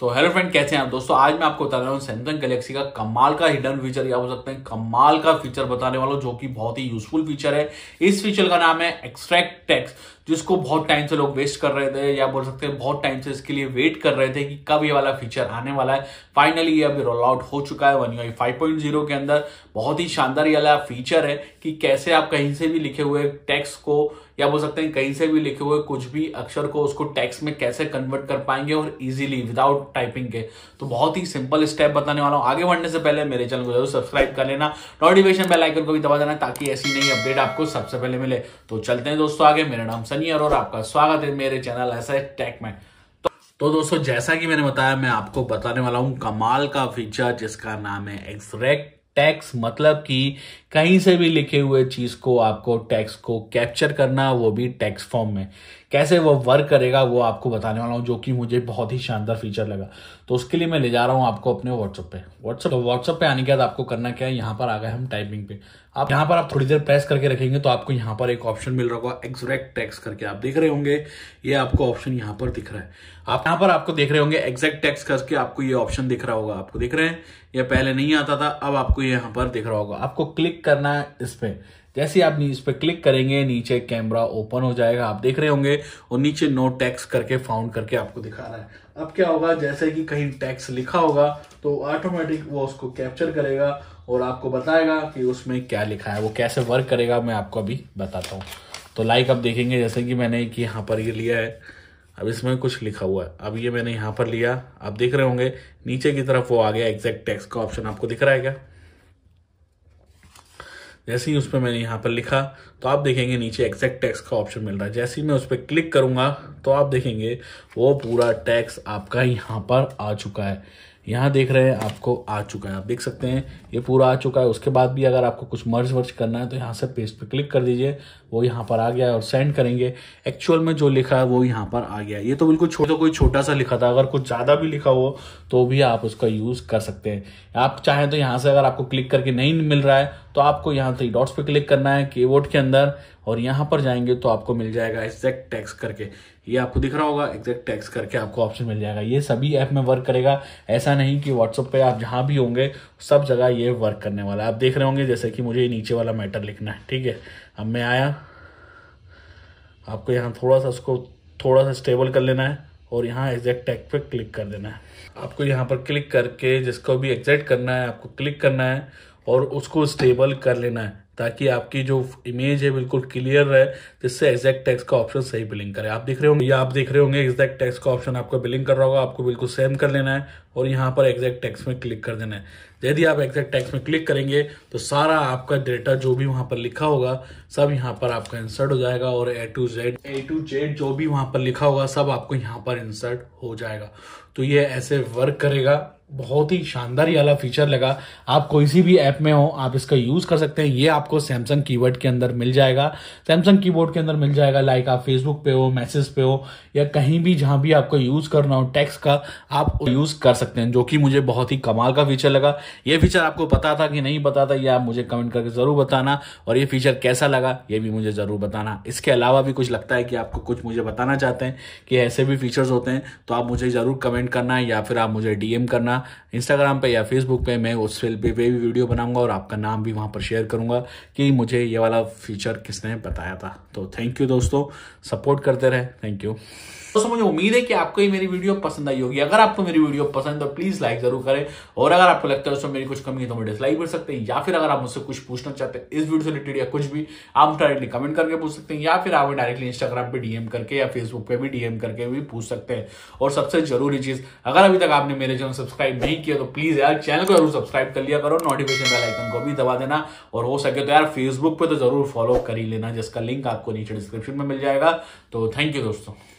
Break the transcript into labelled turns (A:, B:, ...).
A: तो hello friend कैसे हैं आप दोस्तों आज मैं आपको बता रहा हूँ सैमसंग गैलेक्सी का कमाल का हिडन फीचर या बोल सकते हैं कमाल का फीचर बताने वाला जो कि बहुत ही यूजफुल फीचर है इस फीचर का नाम है एक्सट्रैक्ट टैक्स जिसको बहुत टाइम से लोग वेस्ट कर रहे थे या बोल सकते हैं बहुत टाइम से इसके लिए वेट कर रहे थे कि कब ये वाला फीचर आने वाला है फाइनली ये अभी रोल आउट हो चुका है one U five point zero के अंदर बहुत ही शानदार ये वाला फीचर है कि कैसे आप कहीं से भी लिखे हुए टेक्स को या बोल सकते हैं कहीं से भी लिखे हुए कुछ भी अक्षर को उसको टेक्स्ट में कैसे कन्वर्ट कर पाएंगे और इजीली विदाउट टाइपिंग के तो बहुत ही सिंपल स्टेप बताने वाला हूं आगे बढ़ने से पहले मेरे चैनल को जरूर सब्सक्राइब कर लेना नोटिफिकेशन बेल आइकन को भी दबा देना ताकि ऐसी नई अपडेट आपको सबसे पहले मिले तो चलते हैं दोस्तों आगे मेरा नाम सनी और आपका स्वागत है मेरे चैनल ऐसा टेक में तो, तो दोस्तों जैसा कि मैंने बताया मैं आपको बताने वाला हूं कमाल का फीचर जिसका नाम है एक्सरेक्ट टैक्स मतलब कि कहीं से भी लिखे हुए चीज को आपको टैक्स को कैप्चर करना वो भी टैक्स फॉर्म में कैसे वो वर्क करेगा वो आपको बताने वाला हूँ जो कि मुझे बहुत ही शानदार फीचर लगा तो उसके लिए मैं ले जा रहा हूँ आपको अपने व्हाट्सअप पे व्हाट्सअप तो व्हाट्सअप पे आने के बाद आपको करना क्या है यहाँ पर आ गए हम टाइपिंग पे आप यहाँ पर आप थोड़ी देर प्रेस करके रखेंगे तो आपको यहाँ पर एक ऑप्शन मिल रहा होगा एग्जैक्ट टैक्स करके आप देख रहे होंगे ये आपको ऑप्शन यहाँ पर दिख रहा है आप यहाँ पर आपको देख रहे होंगे एग्जैक्ट टैक्स करके आपको ये ऑप्शन दिख रहा होगा आपको दिख रहे हैं यह पहले नहीं आता था अब आपको यहाँ पर दिख रहा होगा आपको क्लिक करना है इस पे जैसे आप इस पर क्लिक करेंगे नीचे कैमरा ओपन हो जाएगा आप देख रहे होंगे और नीचे नो टैक्स करके फाउंड करके आपको दिखा रहा है अब क्या होगा जैसे कि कहीं टैक्स लिखा होगा तो ऑटोमेटिक वो उसको कैप्चर करेगा और आपको बताएगा कि उसमें क्या लिखा है वो कैसे वर्क करेगा मैं आपको अभी बताता हूँ तो लाइक आप देखेंगे जैसे कि मैंने कि यहाँ पर ये लिया है अब इसमें कुछ लिखा हुआ है अब ये मैंने यहाँ पर लिया आप देख रहे होंगे नीचे की तरफ वो आ गया एग्जैक्ट टैक्स का ऑप्शन आपको दिख रहा है क्या जैसे ही उस पर मैंने यहाँ पर लिखा तो आप देखेंगे नीचे एग्जैक्ट टैक्स का ऑप्शन मिल रहा है जैसे ही मैं उस पर क्लिक करूँगा तो आप देखेंगे वो पूरा टैक्स आपका यहाँ पर आ चुका है यहाँ देख रहे हैं आपको आ चुका है आप देख सकते हैं ये पूरा आ चुका है उसके बाद भी अगर आपको कुछ मर्ज वर्ज करना है तो यहाँ से पेज पे क्लिक कर दीजिए वो यहाँ पर आ गया है और सेंड करेंगे एक्चुअल में जो लिखा है वो यहाँ पर आ गया है ये तो बिल्कुल छोटा कोई छोटा सा लिखा था अगर कुछ ज़्यादा भी लिखा हो तो भी आप उसका यूज़ कर सकते हैं आप चाहें तो यहाँ से अगर आपको क्लिक करके नहीं मिल रहा है तो आपको यहाँ थ्री डॉट्स पे क्लिक करना है की के अंदर और यहाँ पर जाएंगे तो आपको मिल जाएगा एक्जैक्ट टैक्स करके ये आपको दिख रहा होगा एक्जैक्ट टैक्स करके आपको ऑप्शन मिल जाएगा ये सभी ऐप में वर्क करेगा ऐसा नहीं कि व्हाट्सअप पे आप जहाँ भी होंगे सब जगह ये वर्क करने वाला है आप देख रहे होंगे जैसे कि मुझे नीचे वाला मैटर लिखना है ठीक है अब मैं आया आपको यहाँ थोड़ा सा उसको थोड़ा सा स्टेबल कर लेना है और यहाँ एग्जैक्ट टैग पे क्लिक कर देना है आपको यहाँ पर क्लिक करके जिसको भी एग्जैक्ट करना है आपको क्लिक करना है और उसको स्टेबल कर लेना है ताकि आपकी जो इमेज है बिल्कुल क्लियर रहे जिससे एग्जैक्ट टैक्स का ऑप्शन सही बिलिंग करे आप देख रहे होंगे या आप देख रहे होंगे एग्जैक्ट टैक्स का ऑप्शन आपको बिलिंग कर रहा होगा आपको बिल्कुल सेम कर लेना है और यहाँ पर एग्जैक्ट टैक्स में क्लिक कर देना है यदि आप एग्जैक्ट टैक्स में क्लिक करेंगे तो सारा आपका डेटा जो भी वहाँ पर लिखा होगा सब यहाँ पर आपका इंसर्ट हो जाएगा और A to Z A to Z जो भी वहाँ पर लिखा होगा सब आपको यहाँ पर इंसर्ट हो जाएगा तो ये ऐसे वर्क करेगा बहुत ही शानदार वाला फीचर लगा आप कोई सी भी ऐप में हो आप इसका यूज कर सकते हैं ये आप आपको सैमसंग कीवर्ड के अंदर मिल जाएगा सैमसंग कीबोर्ड के अंदर मिल जाएगा लाइक आप फेसबुक पे हो मैसेज पे हो या कहीं भी जहां भी आपको यूज करना हो टेक्स का आप यूज कर सकते हैं जो कि मुझे बहुत ही कमाल का फीचर लगा ये फीचर आपको पता था कि नहीं पता था यह आप मुझे कमेंट करके जरूर बताना और ये फीचर कैसा लगा ये भी मुझे जरूर बताना इसके अलावा भी कुछ लगता है कि आपको कुछ मुझे बताना चाहते हैं कि ऐसे भी फीचर्स होते हैं तो आप मुझे ज़रूर कमेंट करना या फिर आप मुझे डीएम करना इंस्टाग्राम पे या फेसबुक पे मैं उस पे भी वीडियो बनाऊंगा और आपका नाम भी वहां पर शेयर करूंगा कि मुझे ये वाला फीचर किसने बताया था तो थैंक यू दोस्तों सपोर्ट करते रहे थैंक यू दोस्तों मुझे उम्मीद है कि आपको ये मेरी वीडियो पसंद आई होगी अगर आपको मेरी वीडियो पसंद तो प्लीज लाइक जरूर करें और अगर आपको लगता है दोस्तों मेरी कुछ कमी है तो मुझे डिसलाइक कर सकते हैं या फिर अगर आप मुझसे कुछ पूछना चाहते हैं इस वीडियो से रिलेटेड या कुछ भी आप डायरेक्टली कमेंट करके पूछ सकते हैं या फिर आप डायरेक्टली इंस्टाग्राम पर डीएम करके या फेसबुक पर भी डीएम करके भी पूछ सकते हैं और सबसे जरूरी चीज अगर अभी तक आपने मेरे चैनल सब्सक्राइब नहीं किया तो प्लीज यार चैनल को जरूर सब्सक्राइब कर लिया करो नोटिफिकेशन बेल आइकन को भी दबा देना और हो सके सके तो यार फेसबुक पे तो ज़रूर फॉलो कर ही लेना जिसका लिंक आपको नीचे डिस्क्रिप्शन में मिल जाएगा तो थैंक यू दोस्तों